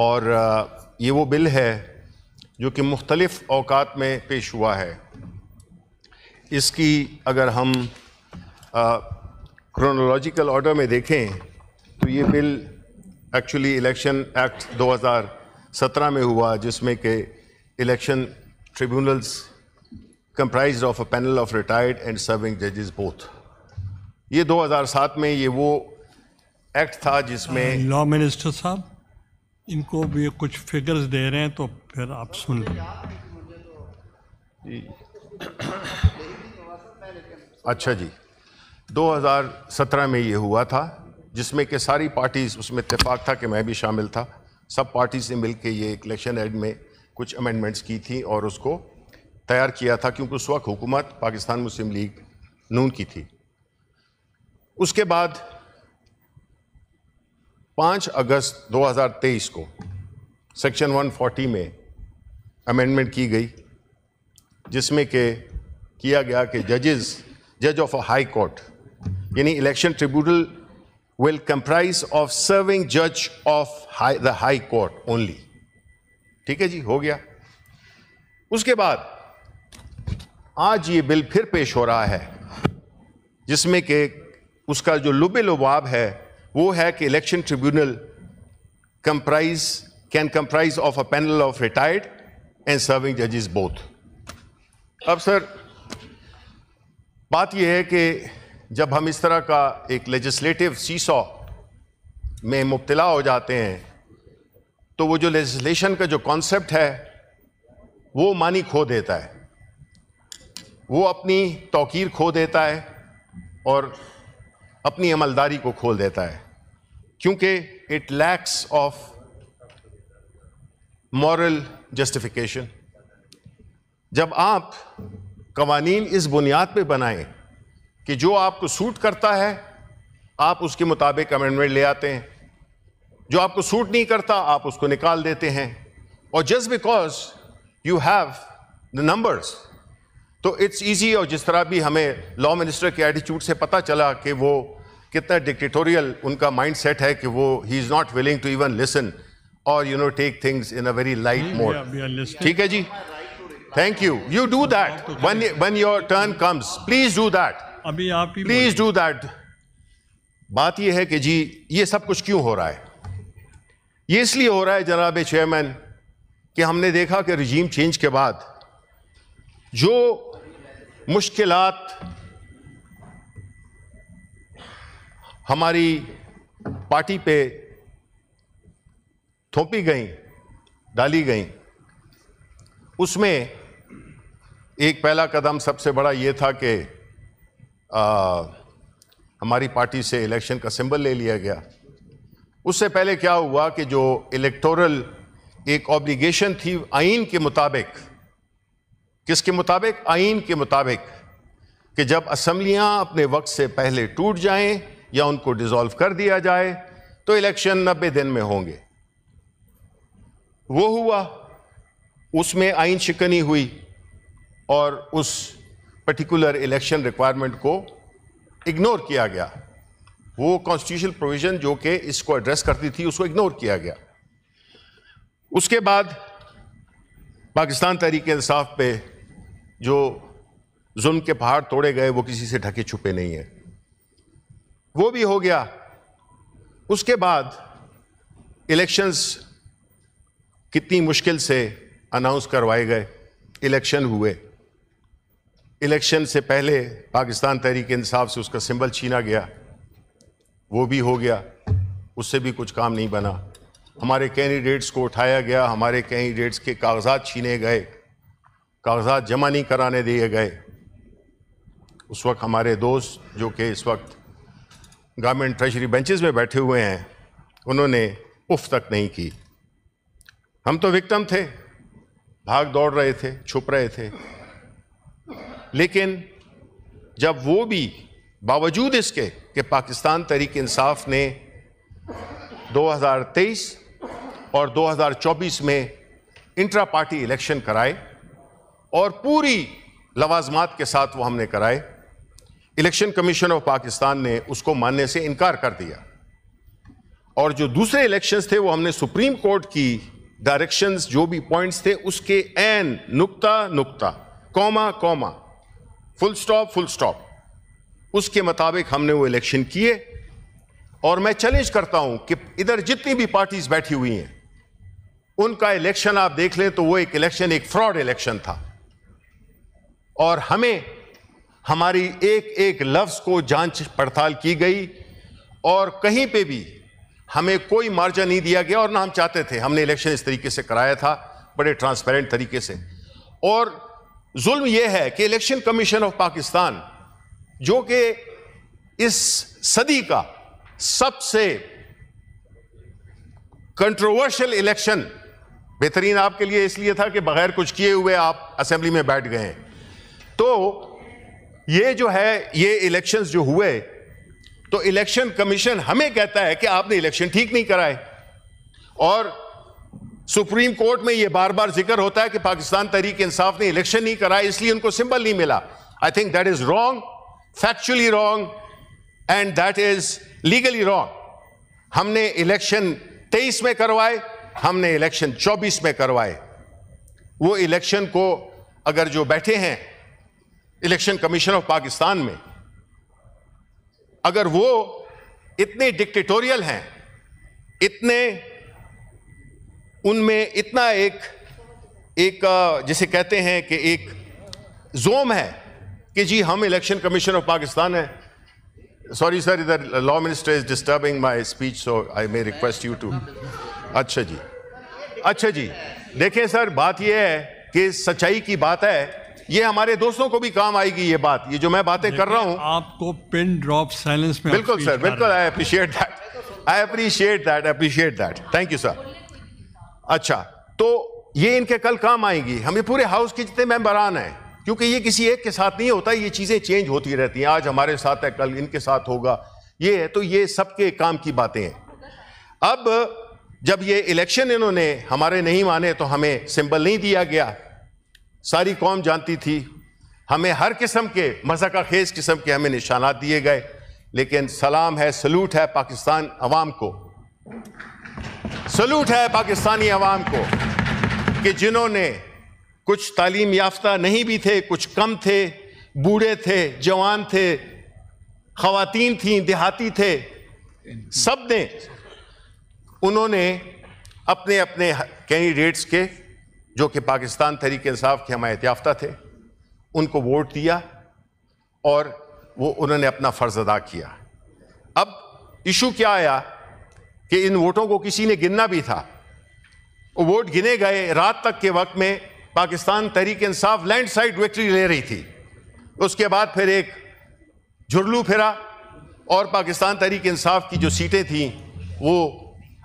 और ये वो बिल है जो कि मुख्तलफ़ अवकात में पेश हुआ है इसकी अगर हम क्रोनोलॉजिकल ऑर्डर में देखें तो ये बिल एक्चुअली इलेक्शन एक्ट 2017 में हुआ जिसमें के election tribunals comprise of a panel of retired and serving जजेस बोथ ये 2007 में ये वो एक्ट था जिसमें लॉ मिनिस्टर साहब इनको भी कुछ फिगर्स दे रहे हैं तो फिर आप सुन लें अच्छा जी 2017 में ये हुआ था जिसमें कि सारी पार्टीज़ उसमें इतफाक़ था कि मैं भी शामिल था सब पार्टीज़ ने मिल के ये इलेक्शन एड में कुछ अमेंडमेंट्स की थी और उसको तैयार किया था क्योंकि उस वक्त हुकूमत पाकिस्तान मुस्लिम लीग नून की थी उसके बाद पाँच अगस्त 2023 को सेक्शन 140 में अमेंडमेंट की गई जिसमें के किया गया कि जजेस जज ऑफ अ हाई कोर्ट यानी election tribunal will comprise of serving जज of the high court only ठीक है जी हो गया उसके बाद आज ये बिल फिर पेश हो रहा है जिसमें कि उसका जो लुबे लुबाब है वो है कि election tribunal comprise can comprise of a panel of retired and serving जजेस बोथ अब सर बात यह है कि जब हम इस तरह का एक लेजिस्लेटिव सीसॉ में मुबतला हो जाते हैं तो वो जो लेजिस्लेशन का जो कॉन्सेप्ट है वो मानी खो देता है वो अपनी तोकीर खो देता है और अपनी अमलदारी को खोल देता है क्योंकि it lacks of moral justification जब आप कवानीन इस बुनियाद पे बनाएं कि जो आपको सूट करता है आप उसके मुताबिक अमेंडमेंट ले आते हैं जो आपको सूट नहीं करता आप उसको निकाल देते हैं और just because you have the numbers तो इट्स इजी और जिस तरह भी हमें लॉ मिनिस्टर के एटीट्यूड से पता चला कि वो कितना डिक्टेटोरियल उनका माइंड सेट है कि वो ही is not willing to even listen और you know take things in a very light mode ठीक है जी thank you you do that when your turn comes please do that अभी आप प्लीज डू दैट बात यह है कि जी ये सब कुछ क्यों हो रहा है ये इसलिए हो रहा है जनाब चेयरमैन कि हमने देखा कि रिजीम चेंज के बाद जो मुश्किलात हमारी पार्टी पे थोपी गई डाली गई उसमें एक पहला कदम सबसे बड़ा ये था कि हमारी पार्टी से इलेक्शन का सिंबल ले लिया गया उससे पहले क्या हुआ कि जो इलेक्टोरल एक ऑब्लिगेशन थी आइन के मुताबिक किसके मुताबिक आइन के मुताबिक कि जब असम्बलियां अपने वक्त से पहले टूट जाएं या उनको डिसॉल्व कर दिया जाए तो इलेक्शन नब्बे दिन में होंगे वो हुआ उसमें आइन शिकनी हुई और उस पर्टिकुलर इलेक्शन रिक्वायरमेंट को इग्नोर किया गया वो कॉन्स्टिट्यूशन प्रोविज़न जो कि इसको एड्रेस करती थी उसको इग्नोर किया गया उसके बाद पाकिस्तान तहरीक इंसाफ पे जो जुल्म के पहाड़ तोड़े गए वो किसी से ढके छुपे नहीं हैं वो भी हो गया उसके बाद इलेक्शंस कितनी मुश्किल से अनाउंस करवाए गए इलेक्शन हुए इलेक्शन से पहले पाकिस्तान तहरीक इंसाफ से उसका सिंबल छीना गया वो भी हो गया उससे भी कुछ काम नहीं बना हमारे कैंडिडेट्स को उठाया गया हमारे कैंडिडेट्स के कागजात छीने गए कागजात जमा नहीं कराने दिए गए उस वक्त हमारे दोस्त जो कि इस वक्त गवर्नमेंट ट्रेजरी बेंचेस में बैठे हुए हैं उन्होंने उफ तक नहीं की हम तो विक्टम थे भाग दौड़ रहे थे छुप रहे थे लेकिन जब वो भी बावजूद इसके कि पाकिस्तान तहरीक इंसाफ ने 2023 और 2024 में इंट्रा पार्टी इलेक्शन कराए और पूरी लवाजमात के साथ वो हमने कराए इलेक्शन कमीशन ऑफ पाकिस्तान ने उसको मानने से इनकार कर दिया और जो दूसरे इलेक्शंस थे वो हमने सुप्रीम कोर्ट की डायरेक्शंस जो भी पॉइंट्स थे उसके एन नुक्ता नुक्ता comma comma full stop full stop उसके मुताबिक हमने वो इलेक्शन किए और मैं चैलेंज करता हूं कि इधर जितनी भी पार्टीज बैठी हुई हैं उनका इलेक्शन आप देख लें तो वो एक इलेक्शन एक फ्रॉड इलेक्शन था और हमें हमारी एक एक लफ्ज़ को जांच पड़ताल की गई और कहीं पे भी हमें कोई मार्जन नहीं दिया गया और ना हम चाहते थे हमने इलेक्शन इस तरीके से कराया था बड़े ट्रांसपेरेंट तरीके से और जुल्म यह है कि इलेक्शन कमीशन ऑफ पाकिस्तान जो कि इस सदी का सबसे कंट्रोवर्शियल इलेक्शन बेहतरीन आपके लिए इसलिए था कि बगैर कुछ किए हुए आप असेंबली में बैठ गए तो ये जो है ये इलेक्शंस जो हुए तो इलेक्शन कमीशन हमें कहता है कि आपने इलेक्शन ठीक नहीं कराए और सुप्रीम कोर्ट में ये बार बार जिक्र होता है कि पाकिस्तान तहरीक इंसाफ ने इलेक्शन नहीं कराया इसलिए उनको सिंबल नहीं मिला I think that is wrong factually wrong and that is legally wrong हमने इलेक्शन 23 में करवाए हमने इलेक्शन 24 में करवाए वो इलेक्शन को अगर जो बैठे हैं इलेक्शन कमीशन ऑफ पाकिस्तान में अगर वो इतने डिक्टेटोरियल हैं इतने उनमें इतना एक एक जिसे कहते हैं कि एक जोम है कि जी हम इलेक्शन कमीशन ऑफ पाकिस्तान है सॉरी सर इधर law minister is disturbing my speech so I may request you to अच्छा जी अच्छा जी देखें सर बात यह है कि सच्चाई की बात है ये हमारे दोस्तों को भी काम आएगी ये बात ये जो मैं बातें कर रहा हूँ आपको पिन ड्रॉप साइलेंस में बिल्कुल सर बिल्कुल I appreciate that I appreciate that appreciate that thank you sir अच्छा तो ये इनके कल काम आएंगी हमें पूरे हाउस के जितने मेम्बरान हैं क्योंकि ये किसी एक के साथ नहीं होता ये चीज़ें चेंज होती रहती हैं आज हमारे साथ है कल इनके साथ होगा ये है तो ये सबके काम की बातें हैं अब जब ये इलेक्शन इन्होंने हमारे नहीं माने तो हमें सिंबल नहीं दिया गया सारी कौम जानती थी हमें हर किस्म के मजाक खेज किस्म के हमें निशाना दिए गए लेकिन सलाम है सलूट है पाकिस्तान अवाम को सलूट है पाकिस्तानी अवाम को कि जिन्होंने कुछ तालीम याफ्ता नहीं भी थे कुछ कम थे बूढ़े थे जवान थे ख़ातन थीं देहाती थे सब ने उन्होंने अपने अपने कैंडिडेट्स के जो कि पाकिस्तान तहरीक इंसाफ के हमारे याफ्ता थे उनको वोट दिया और वो उन्होंने अपना फ़र्ज़ अदा किया अब इशू क्या आया कि इन वोटों को किसी ने गिनना भी था वोट गिने गए रात तक के वक्त में पाकिस्तान तहरीक इंसाफ साइड विक्ट्री ले रही थी उसके बाद फिर एक झुरलू फिरा और पाकिस्तान तहरीक इंसाफ की जो सीटें थीं वो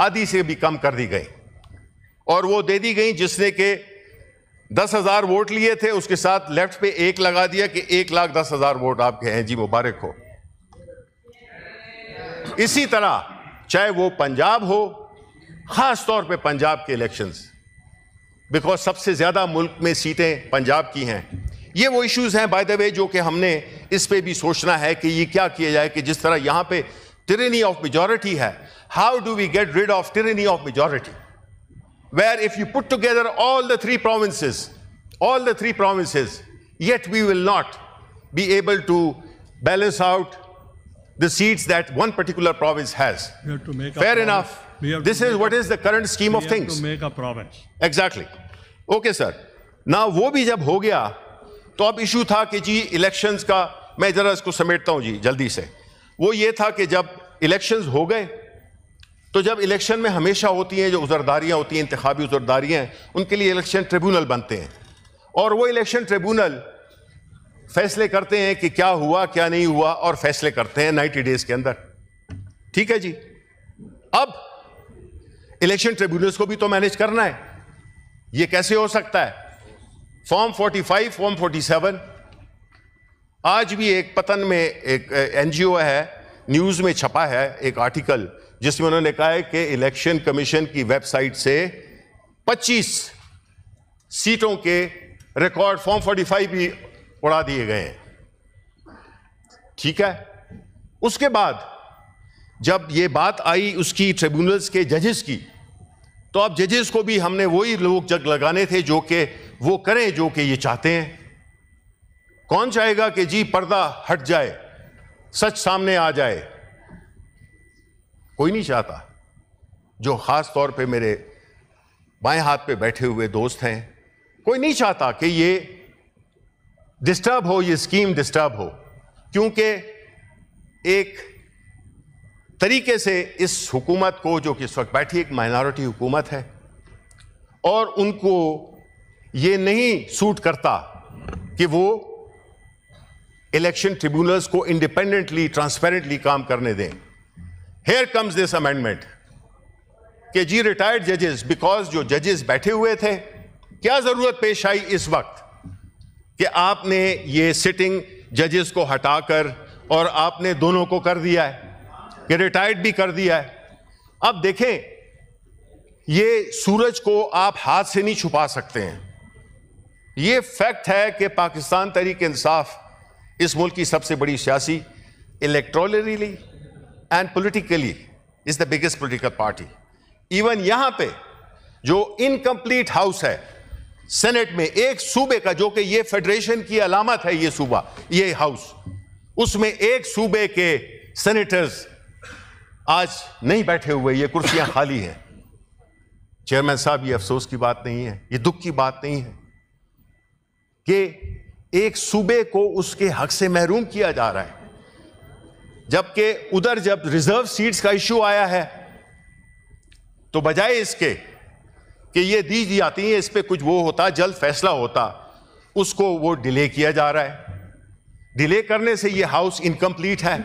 आधी से भी कम कर दी गई और वो दे दी गई जिसने के दस हजार वोट लिए थे उसके साथ लेफ्ट पे एक लगा दिया कि एक लाख दस हजार वोट आपके हैं जी मुबारक हो इसी तरह चाहे वो पंजाब हो खास तौर पे पंजाब के इलेक्शंस बिकॉज सबसे ज़्यादा मुल्क में सीटें पंजाब की हैं ये वो इश्यूज़ हैं बाय द वे जो कि हमने इस पे भी सोचना है कि ये क्या किया जाए कि जिस तरह यहाँ पे टिरनी ऑफ मेजोरिटी है how do we get rid of tyranny of majority where if you put together all the three provinces, all the three provinces, yet we will not be able to balance out the seats that one particular province has. Fair enough. This is what is the current scheme of things. To make a province. Exactly. Okay, sir. Now वो भी जब हो गया तो अब issue था कि जी elections का मैं ज़रा इसको समेटता हूँ जी जल्दी से वो ये था कि तो जब इलेक्शन में हमेशा होती हैं जो उजरदारियाँ होती हैं इंतबी उजरदारियाँ उनके लिए इलेक्शन ट्रिब्यूनल बनते हैं और वो इलेक्शन ट्रिब्यूनल फैसले करते हैं कि क्या हुआ क्या नहीं हुआ और फैसले करते हैं नाइन्टी डेज के अंदर ठीक है जी अब इलेक्शन ट्रिब्यूनल्स को भी तो मैनेज करना है ये कैसे हो सकता है फॉर्म 45, फॉर्म 47 आज भी एक पतन में एक एनजीओ है न्यूज़ में छपा है एक आर्टिकल जिसमें उन्होंने कहा है कि इलेक्शन कमीशन की वेबसाइट से 25 सीटों के रिकॉर्ड फॉर्म 45 भी उड़ा दिए गए हैं ठीक है उसके बाद जब ये बात आई उसकी ट्रिब्यूनल्स के जजेस की तो अब जजेस को भी हमने वही लोग जग लगाने थे जो कि वो करें जो कि ये चाहते हैं कौन चाहेगा कि जी पर्दा हट जाए सच सामने आ जाए कोई नहीं चाहता जो ख़ास तौर पे मेरे बाएं हाथ पे बैठे हुए दोस्त हैं कोई नहीं चाहता कि ये डिस्टर्ब हो ये स्कीम डिस्टर्ब हो क्योंकि एक तरीके से इस हुकूमत को जो कि इस वक्त बैठी एक माइनॉरिटी हुकूमत है और उनको ये नहीं सूट करता कि वो इलेक्शन ट्रिब्यूनल्स को इंडिपेंडेंटली ट्रांसपेरेंटली काम करने दें हेयर कम्स दिस अमेंडमेंट कि जी रिटायर्ड जजेस बिकॉज जो जजेस बैठे हुए थे क्या जरूरत पेश आई इस वक्त कि आपने ये सिटिंग जजेस को हटाकर और आपने दोनों को कर दिया है कि रिटायर्ड भी कर दिया है अब देखें ये सूरज को आप हाथ से नहीं छुपा सकते हैं ये फैक्ट है कि पाकिस्तान तरीक इंसाफ इस मुल्क की सबसे बड़ी सियासी electorally and politically is the biggest political party even यहां पर जो इनकम्प्लीट हाउस है सेनेट में एक सूबे का जो कि ये फेडरेशन की अलामत है ये सूबा ये हाउस उसमें एक सूबे के सेनेटर्स आज नहीं बैठे हुए ये कुर्सियां खाली हैं चेयरमैन साहब ये अफसोस की बात नहीं है ये दुख की बात नहीं है कि एक सूबे को उसके हक से महरूम किया जा रहा है जबकि उधर जब रिजर्व सीट्स का इश्यू आया है तो बजाय इसके कि ये दी जाती है इस पर कुछ वो होता जल्द फैसला होता उसको वो डिले किया जा रहा है डिले करने से ये हाउस इनकम्प्लीट है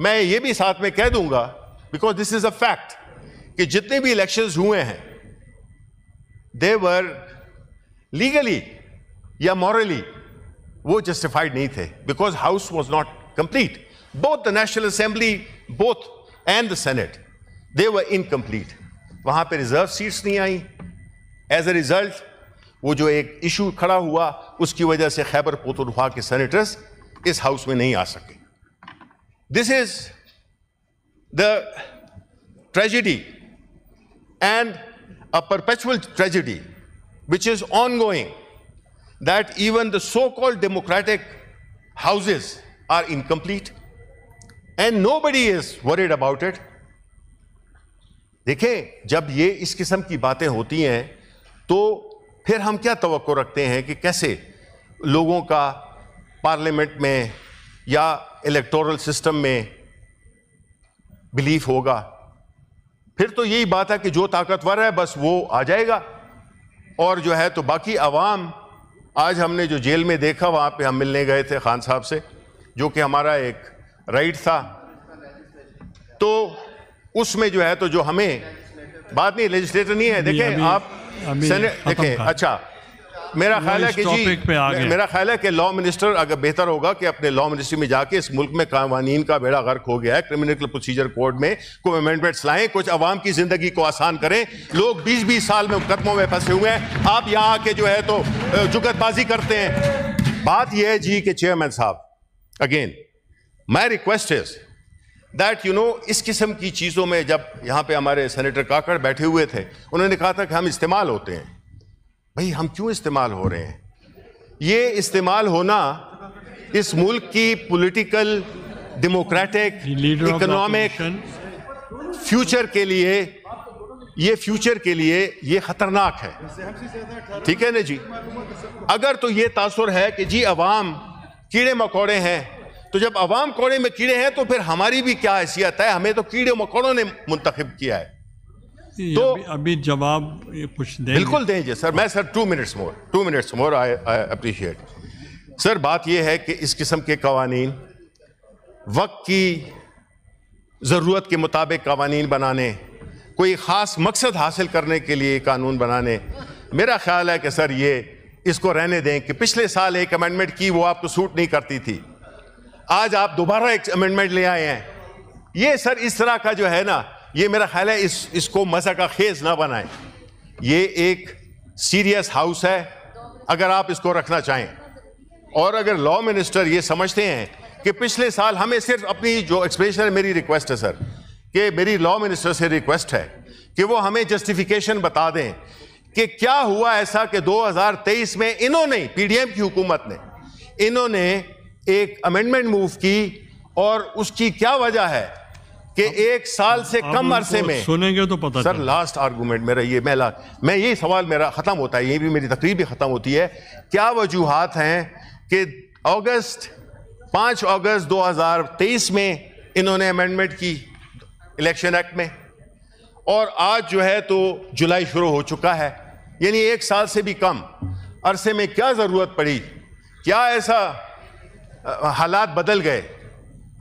मैं ये भी साथ में कह दूंगा because this is a fact कि जितने भी इलेक्शंस हुए हैं देवर लीगली या मॉरली वो जस्टिफाइड नहीं थे because house was not complete both the National Assembly, both and the Senate, they were incomplete. वहाँ पे रिजर्व सीट्स नहीं आई एज ए रिजल्ट वो जो एक इशू खड़ा हुआ उसकी वजह से खैबर पोतुलहा के सेनेटर्स इस हाउस में नहीं आ सके this is the tragedy and a perpetual tragedy which is ongoing, that even the so-called democratic houses are incomplete. And nobody is worried about it देखें जब ये इस किस्म की बातें होती हैं तो फिर हम क्या तो रखते हैं कि कैसे लोगों का पार्लियामेंट में या इलेक्टोरल सिस्टम में बिलीफ होगा फिर तो यही बात है कि जो ताकतवर है बस वो आ जाएगा और जो है तो बाकी आवाम आज हमने जो जेल में देखा वहाँ पे हम मिलने गए थे खान साहब से जो कि हमारा एक राइट था तो उसमें जो है तो जो हमें बात नहीं लेजिस्लेटर नहीं है देखें आप देखें अच्छा मेरा ख्याल है कि जी मेरा ख्याल है कि लॉ मिनिस्टर अगर बेहतर होगा कि अपने लॉ मिनिस्ट्री में जाके इस मुल्क में कानून का बेड़ा गर्क हो गया है क्रिमिनल प्रोसीजर कोड में कोई अमेंडमेंट्स लाएं कुछ आवाम की ज़िंदगी को आसान करें लोग 20-20 साल में मुकदमों में फंसे हुए हैं आप यहाँ आके जो है तो जुगतबाजी करते हैं बात यह है जी के चेयरमैन साहब again my request is that you know इस किस्म की चीज़ों में जब यहाँ पे हमारे सेनेटर काकड़ बैठे हुए थे उन्होंने कहा था कि हम इस्तेमाल होते हैं भाई हम क्यों इस्तेमाल हो रहे हैं ये इस्तेमाल होना इस मुल्क की पॉलिटिकल डेमोक्रेटिक इकोनॉमिक फ्यूचर के लिए ये फ्यूचर के लिए ये खतरनाक है ठीक है ना जी अगर तो ये तासर है कि जी अवाम कीड़े मकोड़े हैं तो जब अवाम कौड़े में कीड़े हैं तो फिर हमारी भी क्या हैसियत है हमें तो कीड़े मकौड़ों ने मुंतखब किया है तो अभी, अभी जवाब कुछ दें बिल्कुल देंगे सर मैं sir two minutes more two minutes more I I appreciate sir बात यह है कि इस किस्म के कवानीन वक्त की ज़रूरत के मुताबिक कवानीन बनाने कोई ख़ास मकसद हासिल करने के लिए कानून बनाने मेरा ख्याल है कि सर ये इसको रहने दें कि पिछले साल एक अमेंडमेंट की वो आपको सूट नहीं करती थी आज आप दोबारा एक अमेंडमेंट ले आए हैं ये सर इस तरह का जो है ना ये मेरा ख्याल है इस इसको मजा का खेज ना बनाए ये एक सीरियस हाउस है अगर आप इसको रखना चाहें और अगर लॉ मिनिस्टर ये समझते हैं कि पिछले साल हमें सिर्फ अपनी जो एक्सप्रेशन है मेरी रिक्वेस्ट है सर कि मेरी लॉ मिनिस्टर से रिक्वेस्ट है कि वो हमें जस्टिफिकेशन बता दें कि क्या हुआ ऐसा कि 2023 में इन्होंने पीडीएम की हुकूमत ने इन्होंने एक अमेंडमेंट मूव की और उसकी क्या वजह है कि एक साल से कम अरसे में सुनेंगे तो पता सर लास्ट आर्गूमेंट मेरा ये मैं ला, मैं यही सवाल मेरा ख़त्म होता है ये भी मेरी तकरीब भी ख़त्म होती है क्या वजूहत हैं कि अगस्त पाँच अगस्त 2023 में इन्होंने अमेंडमेंट की इलेक्शन एक्ट में और आज जो है तो जुलाई शुरू हो चुका है यानी एक साल से भी कम अरसे में क्या ज़रूरत पड़ी क्या ऐसा हालात बदल गए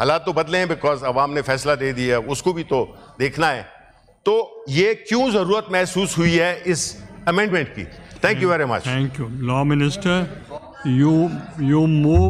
हालात तो बदले हैं बिकॉज अवाम ने फैसला दे दिया उसको भी तो देखना है तो ये क्यों ज़रूरत महसूस हुई है इस अमेंडमेंट की thank you very much thank you law minister you you move